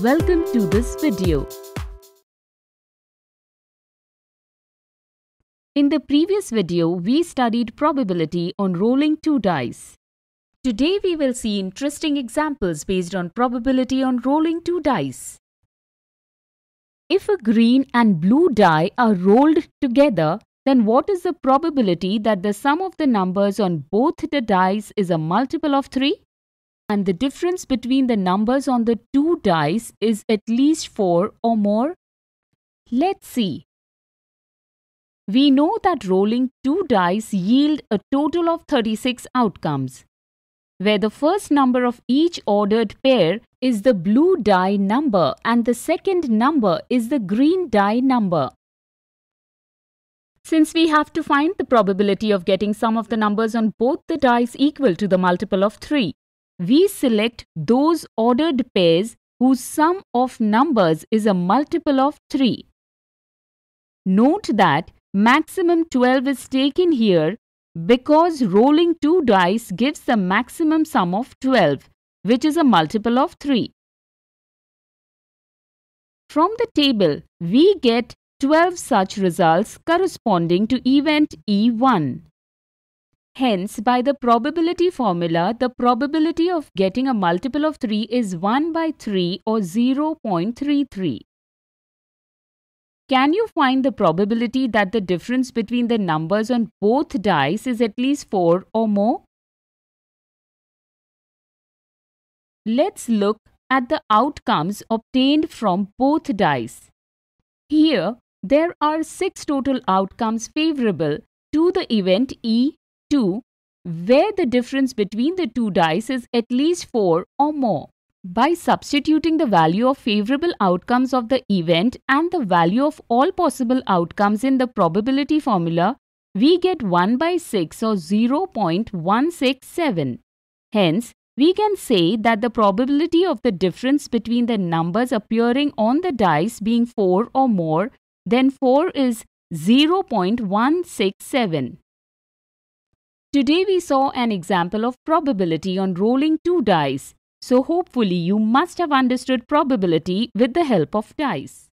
Welcome to this video. In the previous video, we studied probability on rolling two dice. Today we will see interesting examples based on probability on rolling two dice. If a green and blue die are rolled together, then what is the probability that the sum of the numbers on both the dice is a multiple of 3? and the difference between the numbers on the two dice is at least 4 or more? Let's see. We know that rolling two dice yield a total of 36 outcomes, where the first number of each ordered pair is the blue die number and the second number is the green die number. Since we have to find the probability of getting some of the numbers on both the dice equal to the multiple of 3, we select those ordered pairs whose sum of numbers is a multiple of 3. Note that maximum 12 is taken here because rolling 2 dice gives the maximum sum of 12 which is a multiple of 3. From the table, we get 12 such results corresponding to event E1. Hence, by the probability formula, the probability of getting a multiple of 3 is 1 by 3 or 0.33. Can you find the probability that the difference between the numbers on both dice is at least 4 or more? Let's look at the outcomes obtained from both dice. Here, there are 6 total outcomes favorable to the event E 2 where the difference between the two dice is at least 4 or more. By substituting the value of favorable outcomes of the event and the value of all possible outcomes in the probability formula, we get 1 by 6 or 0.167. Hence, we can say that the probability of the difference between the numbers appearing on the dice being 4 or more, then 4 is 0.167. Today we saw an example of probability on rolling two dice. So hopefully you must have understood probability with the help of dice.